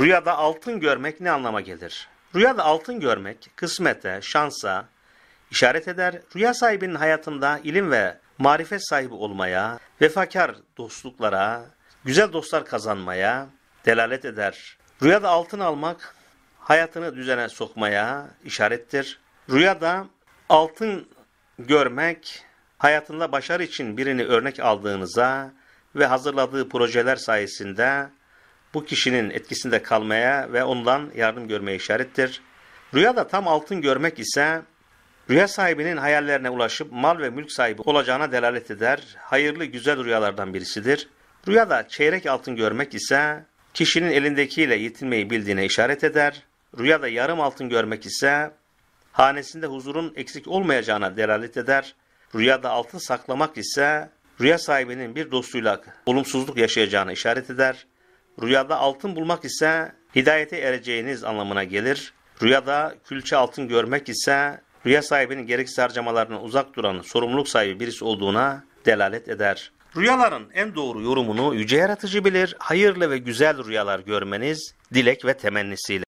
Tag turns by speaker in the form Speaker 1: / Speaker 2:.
Speaker 1: Rüyada altın görmek ne anlama gelir? Rüyada altın görmek kısmete, şansa işaret eder. Rüya sahibinin hayatında ilim ve marifet sahibi olmaya, vefakar dostluklara, güzel dostlar kazanmaya delalet eder. Rüyada altın almak hayatını düzene sokmaya işarettir. Rüyada altın görmek hayatında başarı için birini örnek aldığınıza ve hazırladığı projeler sayesinde bu kişinin etkisinde kalmaya ve ondan yardım görmeye işarettir. Rüyada tam altın görmek ise rüya sahibinin hayallerine ulaşıp mal ve mülk sahibi olacağına delalet eder. Hayırlı güzel rüyalardan birisidir. Rüyada çeyrek altın görmek ise kişinin elindekiyle yetinmeyi bildiğine işaret eder. Rüyada yarım altın görmek ise hanesinde huzurun eksik olmayacağına delalet eder. Rüyada altın saklamak ise rüya sahibinin bir dostuyla olumsuzluk yaşayacağına işaret eder. Rüyada altın bulmak ise hidayete ereceğiniz anlamına gelir. Rüyada külçe altın görmek ise rüya sahibinin gereksiz harcamalarına uzak duran sorumluluk sahibi birisi olduğuna delalet eder. Rüyaların en doğru yorumunu yüce yaratıcı bilir, hayırlı ve güzel rüyalar görmeniz dilek ve temennisiyle.